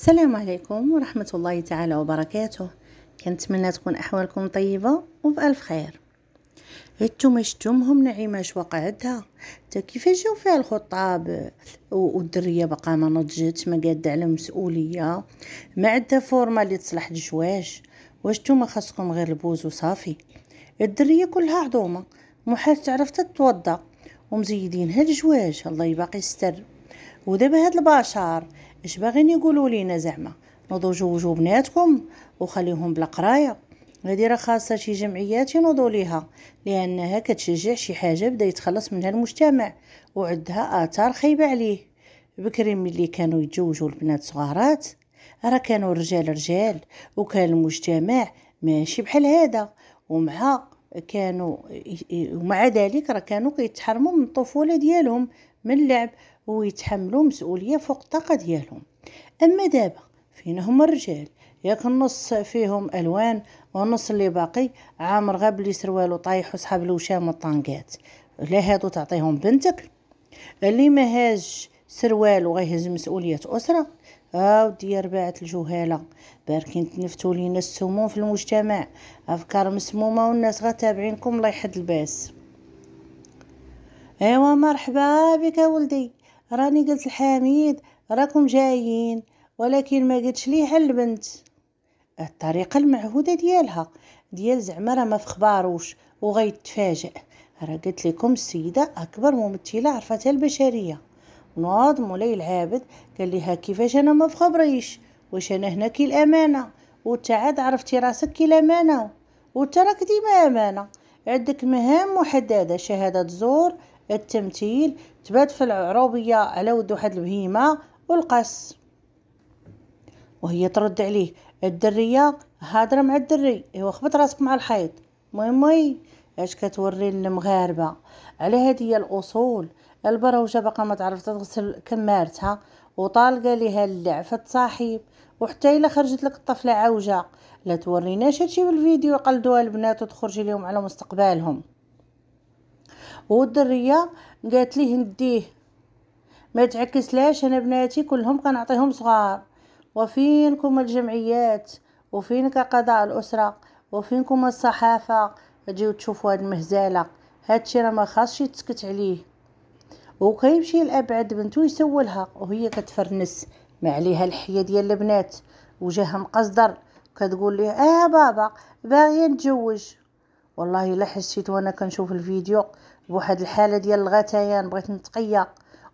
السلام عليكم ورحمة الله تعالى وبركاته كنتمنى تكون أحوالكم طيبة وبألف خير هتم شتمهم نعيمة شو قعدها تا كيفاش جاو فيها الخطاب والدريه بقى ما نضجت ما قاده على مسؤوليه ما عندها فورما اللي تصلح جواش واش نتوما خاصكم غير البوز وصافي الدريه كلها عضومه محال تعرف تتوضا ومزيدين هاد الجواج الله يباقي يستر ودابا هاد البشر اش باغيين يقولوا لينا زعما نوضوا جوجوا بناتكم وخليهم بلا قرايه هادي راه خاصه شي جمعيات ينوضوا ليها لانها كتشجع شي حاجه بدا يتخلص منها المجتمع وعندها اثار خايبه عليه بكري ملي كانوا يتزوجوا البنات صغارات راه كانوا الرجال رجال وكان المجتمع ماشي بحال هذا ومع كانوا ومع ذلك راه كانوا كيتحرموا من الطفوله ديالهم من اللعب ويتحملوا مسؤوليه فوق الطاقه ديالهم اما دابا فين هما الرجال ياك النص فيهم الوان والنص اللي باقي عامر غا بلي سروالو طايح وصحاب الوشام والطانقات لا هادو تعطيهم بنتك اللي ما هاج سروال وغيهز مسؤولية أسرة أو ديال باعة الجهالة باركين تنفتوا لينا السموم في المجتمع أفكار مسمومة والناس غا تابعينكم الله يحد الباس ايوا مرحبا بك ولدي راني قلت لحميد راكم جايين ولكن ما قلتش ليه على البنت الطريقه المعهوده ديالها ديال زعما راه ما فخباروش وغيتفاجئ راه قلت لكم السيده اكبر ممثله عرفتها البشريه ناض مولاي العابد قال لها كيفاش انا ما فخبريش واش انا هنا كي الامانه وتعاد عاد عرفتي راسك كي الامانه وانت راك ديما امانه عندك مهام محدده شهاده زور التمثيل تبات في العروبية على ود واحد البهيمة والقص وهي ترد عليه الدرية هادرة مع الدري ايوا خبط راسك مع الحيط مي مي اش كتوري للمغاربة على هذه الأصول البروجة باقا ما تعرف تغسل كمارتها وطالقة لها اللعفة صاحب وحتى الا خرجت لك الطفلة عوجة لا توريناش هادشي بالفيديو يقلدوها البنات وتخرجي لهم على مستقبلهم والدريه قالت لي نديه ما تعكسلاش انا بناتي كلهم كنعطيهم صغار وفينكم الجمعيات وفينك قضاء الاسره وفينكم الصحافه تجيو تشوفوا هاد المهزاله هادشي راه ما خاصش يتسكت عليه وكيمشي لابعد بنتو يسولها وهي كتفرنس ما عليها الحيه ديال البنات وجهها مقصدر كتقول ليه اه بابا باغيه نتزوج والله الا حسيت وانا كنشوف الفيديو بواحد الحاله ديال الغثيان بغيت نتقيا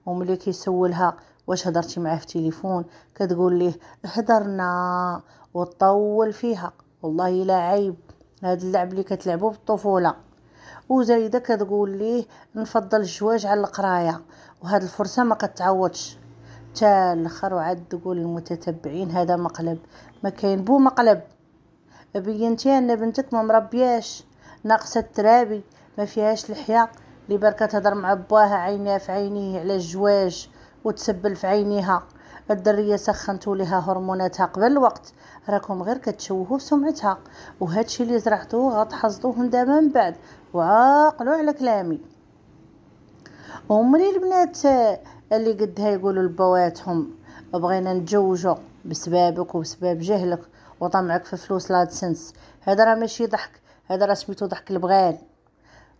وملي كيسولها واش هضرتي معاه في التليفون كتقول ليه هضرنا وطول فيها والله الا عيب هاد اللعب اللي كتلعبو بالطفوله وزايده كتقول ليه نفضل الزواج على القرايه وهاد الفرصه ما كتعوضش تا الاخر وعاد تقول للمتتبعين هذا مقلب ما كاين بو مقلب بينتي ان بنتك ما مربياش ناقصه الترابي ما فيهاش لحيه اللي بركة تهضر مع باها عينيها في عينيه على الجواج وتسبل في عينيها الدرية سخنتو لها هرموناتها قبل الوقت راكم غير كتشوهوا في سمعتها وهادشي اللي زرعتوه غتحصدوه دابا من بعد وعاقلوا على كلامي ومري البنات اللي قدها يقولوا لبواتهم بغينا نتزوجوا بسبابك وبسباب جهلك وطمعك في فلوس لادسنس هذا راه ماشي ضحك هذا راه سميتو ضحك البغال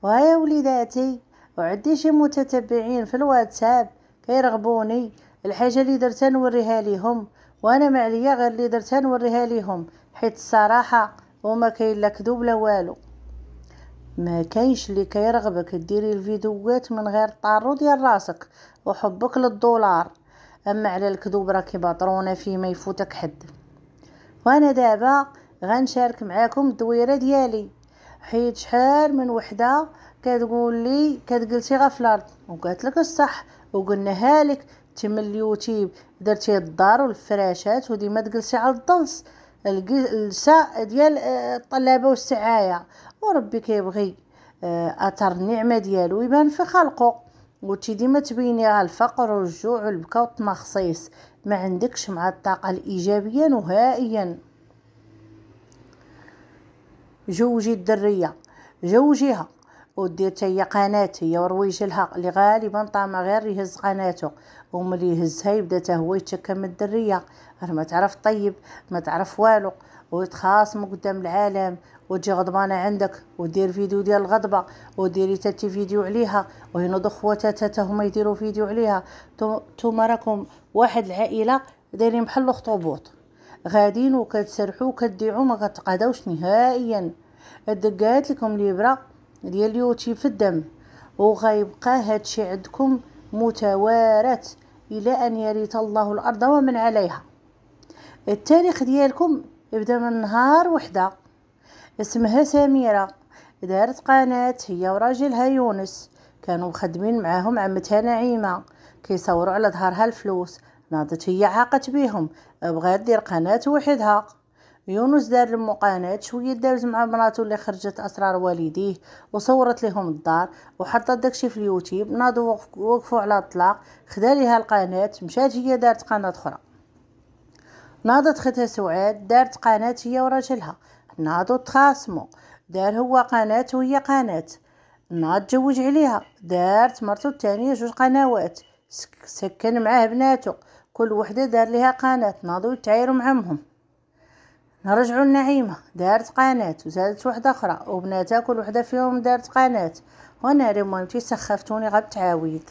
وهيا وليداتي وعدي شي متتبعين في الواتساب كيرغبوني الحاجه اللي درتها نوريها ليهم وانا ما عليا غير اللي درتها نوريها ليهم حيت الصراحه وما كاين لا كذوب لا والو ما كاينش اللي كيرغبك ديري الفيديوهات من غير طارو ديال راسك وحبك للدولار اما على الكذوب راه كيباطرونا ما يفوتك حد وانا دابا غنشارك معاكم الدويره ديالي حيت شحال من وحده كتقول لي كتقلتي غا في الارض وقالت لك الصح وقلناها لك تم اليوتيوب درتي الدار والفراشات وديما تجلسي على الضلس الجلسه ديال آه، الطلابه والسعايه وربي كيبغي آه، اثر النعمه ديالو يبان في خلقه وتي ديما تبيني على الفقر والجوع والبكا والتمخصيص ما عندكش مع الطاقه الايجابيه نهائيا جوجي الدريه جوجيها ودير هي قناه هي ورويج لها اللي غالبا طامع غير يهز قناته وملي يهزها يبدا تا هو يتشكى من الدريه غير ما تعرف طيب ما تعرف والو ويتخاصم قدام العالم وتجي غضبانه عندك ودير فيديو ديال الغضبه وديري تاتي فيديو عليها وينوض خواتاتها حتى هما يديرو فيديو عليها تو راكم واحد العائله دايرين بحال الخطوبوط غادين وكتسرحوا وكديعوا ما غتقاداوش نهائيا الدقات لكم ليبرا ديال اليوتيوب في الدم وغيبقى هادشي عندكم متوارث الى ان يرث الله الارض ومن عليها التاريخ ديالكم يبدا من نهار وحده اسمها سميره دارت قناه هي وراجلها يونس كانوا مخدمين معاهم عمتها نعيمه كيصوروا على ظهرها الفلوس ناضت هي عاقت بيهم بغات دير قناة وحدها يونس دار المقاناة قناة شوية دارز مع مراتو اللي خرجت أسرار والديه وصورت لهم الدار وحطت داكشي في اليوتيوب ناضوا وقفوا على الطلاق خدا ليها القناة مشات هي دارت قناة أخرى ناضت ختها سعاد دارت قناة هي وراجلها ناضوا تخاصموا دار هو قناة وهي قناة ناض تزوج عليها دارت مرتو التانية جوج قنوات سكن معاه بناتو كل وحدة دار لها قناة ناضو يتعايروا مع امهم نرجعوا لنعيمة دارت قناة وزادت واحدة أخرى وبناتها كل وحدة فيهم دارت قناة وأنا رمانتي سخفتوني غاب تعاويد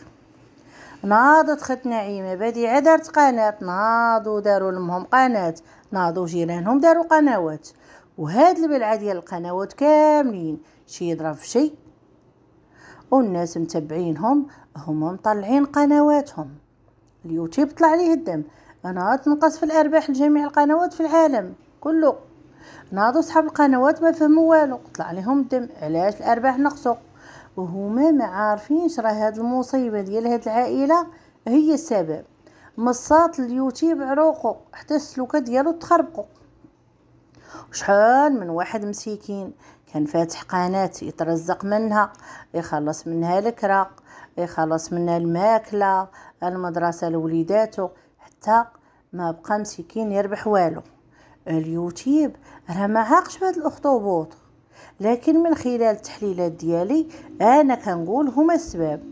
ناضت خت نعيمة بديعة دارت قناة ناضو داروا لمهم قناة ناضو جيرانهم داروا قنوات وهاد البلعة ديال القنوات كاملين شي يضرب في شي والناس متابعينهم هما مطلعين قنواتهم اليوتيوب طلع ليه الدم انا تنقص في الارباح لجميع القنوات في العالم كله ناضوا صحاب القنوات ما فهموا والو طلع لهم الدم علاش الارباح نقصوا وهما ما عارفينش راه هاد المصيبه ديال هاد العائله هي السبب مصات اليوتيوب عروقو حتى السلوكه ديالو تخربقوا شحال من واحد مسيكين كان فاتح قناة يترزق منها يخلص منها الكرا يخلص منها الماكلة المدرسة لوليداتو حتى ما بقى مسكين يربح والو اليوتيوب راه ما عاقش بهاد الاخطبوط لكن من خلال التحليلات ديالي انا كنقول هما السباب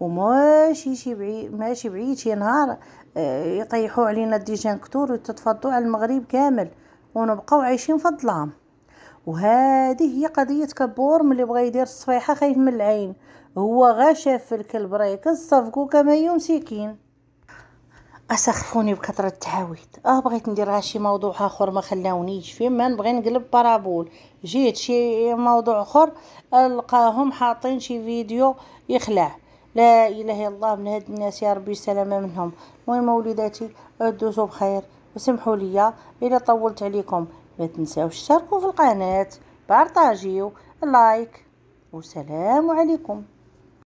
وماشي شي بعيد ماشي بعيد شي نهار آه، يطيحوا علينا الديجانكتور كتور وتتفضوا على المغرب كامل ونبقاو عايشين في الظلام وهذه هي قضيه كبور ملي بغى يدير الصفيحه خايف من العين هو غا شاف الكلب راه يكصفكو كما يمسكين اسخفوني بكثره التعاويد اه بغيت ندير شي موضوع اخر ما خلاونيش فين ما نبغي نقلب بارابول جيت شي موضوع اخر لقاهم حاطين شي فيديو يخلع لا اله الا الله من هاد الناس يا ربي السلامه منهم المهم وليداتي ادوسوا بخير وسمحوا لي الا طولت عليكم ما تنساوش تشاركوا في القناه بارطاجيو لايك وسلام عليكم